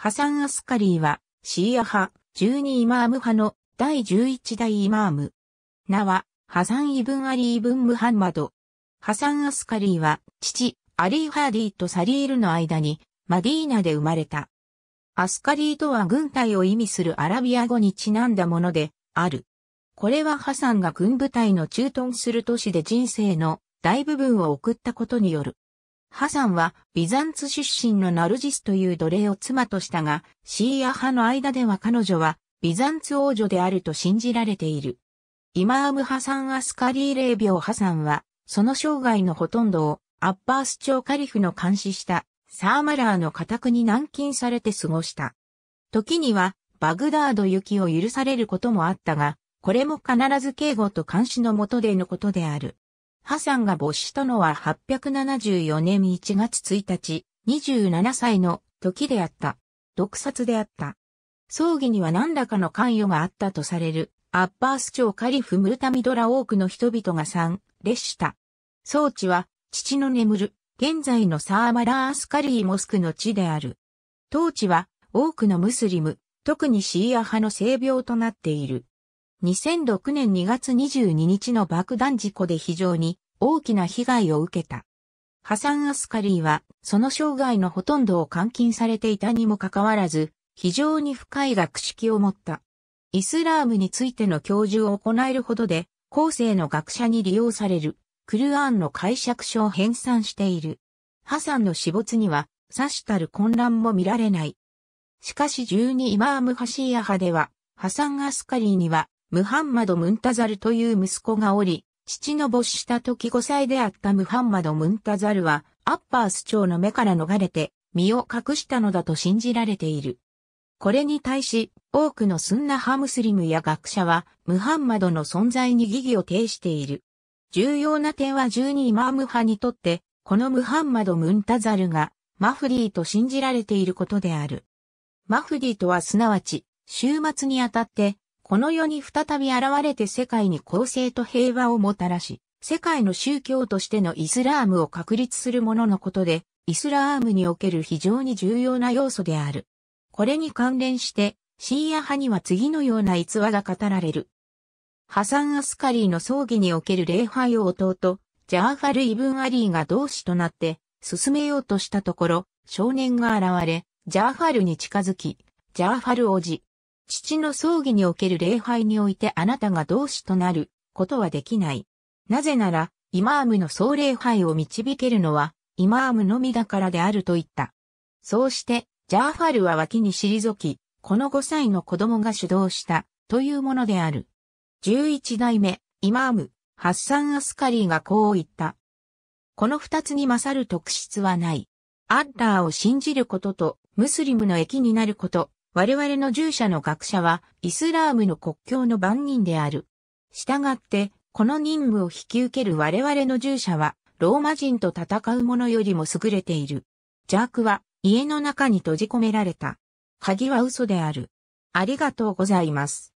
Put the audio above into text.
ハサン・アスカリーは、シーア派、12イマーム派の第11代イマーム。名は、ハサン・イブン・アリー・イブン・ムハンマド。ハサン・アスカリーは、父、アリー・ハーディとサリールの間に、マディーナで生まれた。アスカリーとは軍隊を意味するアラビア語にちなんだもので、ある。これはハサンが軍部隊の駐屯する都市で人生の大部分を送ったことによる。ハサンはビザンツ出身のナルジスという奴隷を妻としたが、シーア派の間では彼女はビザンツ王女であると信じられている。イマーム・ハサン・アスカリー・レービョハサンは、その生涯のほとんどをアッバース朝カリフの監視したサーマラーの家宅に軟禁されて過ごした。時にはバグダード行きを許されることもあったが、これも必ず警護と監視の下でのことである。ハサンが没したのは874年1月1日、27歳の時であった。毒殺であった。葬儀には何らかの関与があったとされる、アッバース朝カリフ・ムルタミドラ多くの人々が参列した。装置は、父の眠る、現在のサーマラースカリーモスクの地である。当地は、多くのムスリム、特にシーア派の性病となっている。2006年2月22日の爆弾事故で非常に大きな被害を受けた。ハサン・アスカリーは、その生涯のほとんどを監禁されていたにもかかわらず、非常に深い学識を持った。イスラームについての教授を行えるほどで、後世の学者に利用される、クルアーンの解釈書を編纂している。ハサンの死没には、さしたる混乱も見られない。しかし12イマームハシーア派では、ハサン・アスカリーにはムハンマド・ムンタザルという息子がおり、父の没した時5歳であったムハンマド・ムンタザルは、アッパース朝の目から逃れて、身を隠したのだと信じられている。これに対し、多くのスンナ派ムスリムや学者は、ムハンマドの存在に疑義を呈している。重要な点は12イマーム派にとって、このムハンマド・ムンタザルが、マフディと信じられていることである。マフディとはすなわち、週末にあたって、この世に再び現れて世界に公正と平和をもたらし、世界の宗教としてのイスラームを確立するもののことで、イスラームにおける非常に重要な要素である。これに関連して、シーア派には次のような逸話が語られる。ハサン・アスカリーの葬儀における礼拝を弟、ジャーファル・イブン・アリーが同志となって、進めようとしたところ、少年が現れ、ジャーファルに近づき、ジャーファル王子、父の葬儀における礼拝においてあなたが同志となることはできない。なぜなら、イマームの総礼拝を導けるのは、イマームのみだからであると言った。そうして、ジャーファルは脇に退き、この5歳の子供が主導した、というものである。11代目、イマーム、ハッサン・アスカリーがこう言った。この二つに勝る特質はない。アッラーを信じることと、ムスリムの益になること、我々の従者の学者は、イスラームの国境の番人である。したがって、この任務を引き受ける我々の従者は、ローマ人と戦う者よりも優れている。邪悪は、家の中に閉じ込められた。鍵は嘘である。ありがとうございます。